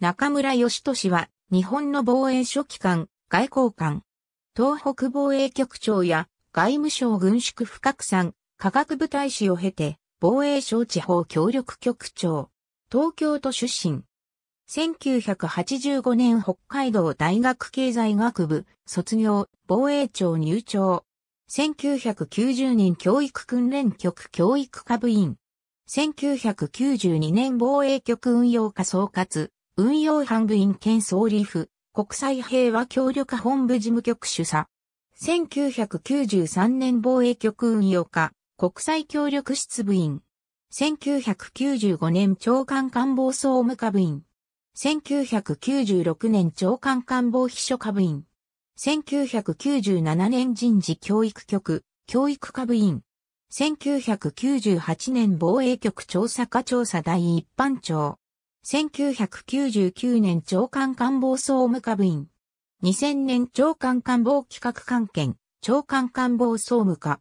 中村義俊は、日本の防衛書記官、外交官、東北防衛局長や外務省軍縮不拡散、科学部大使を経て、防衛省地方協力局長、東京都出身。1985年北海道大学経済学部、卒業、防衛庁入庁。1990年教育訓練局教育科部員。1992年防衛局運用課総括。運用班部員兼総理府、国際平和協力本部事務局主査。1993年防衛局運用課、国際協力室部員。1995年長官官房総務課部員。1996年長官官房秘書課部員。1997年人事教育局、教育課部員。1998年防衛局調査課調査第一班長。1999年長官官房総務課部員。2000年長官官房企画官係。長官官房総務課。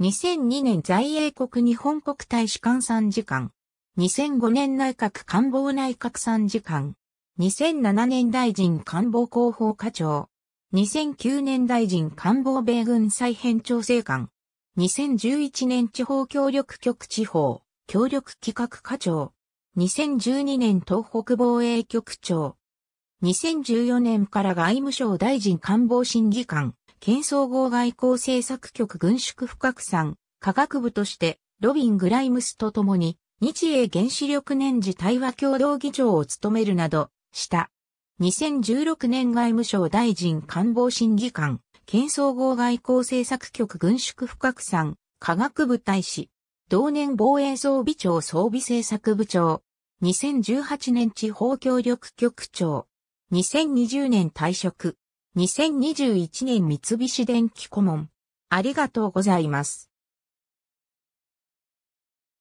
2002年在英国日本国大使館参事官。2005年内閣官房内閣参事官。2007年大臣官房広報課長。2009年大臣官房米軍再編調整官。2011年地方協力局地方協力企画課長。2012年東北防衛局長。2014年から外務省大臣官房審議官、県総合外交政策局軍縮不拡散、科学部として、ロビン・グライムスと共に、日英原子力年次対話共同議長を務めるなど、した。2016年外務省大臣官房審議官、県総合外交政策局軍縮不拡散、科学部大使、同年防衛装備庁装備政策部長、2018年地方協力局長、2020年退職、2021年三菱電機顧問。ありがとうございます。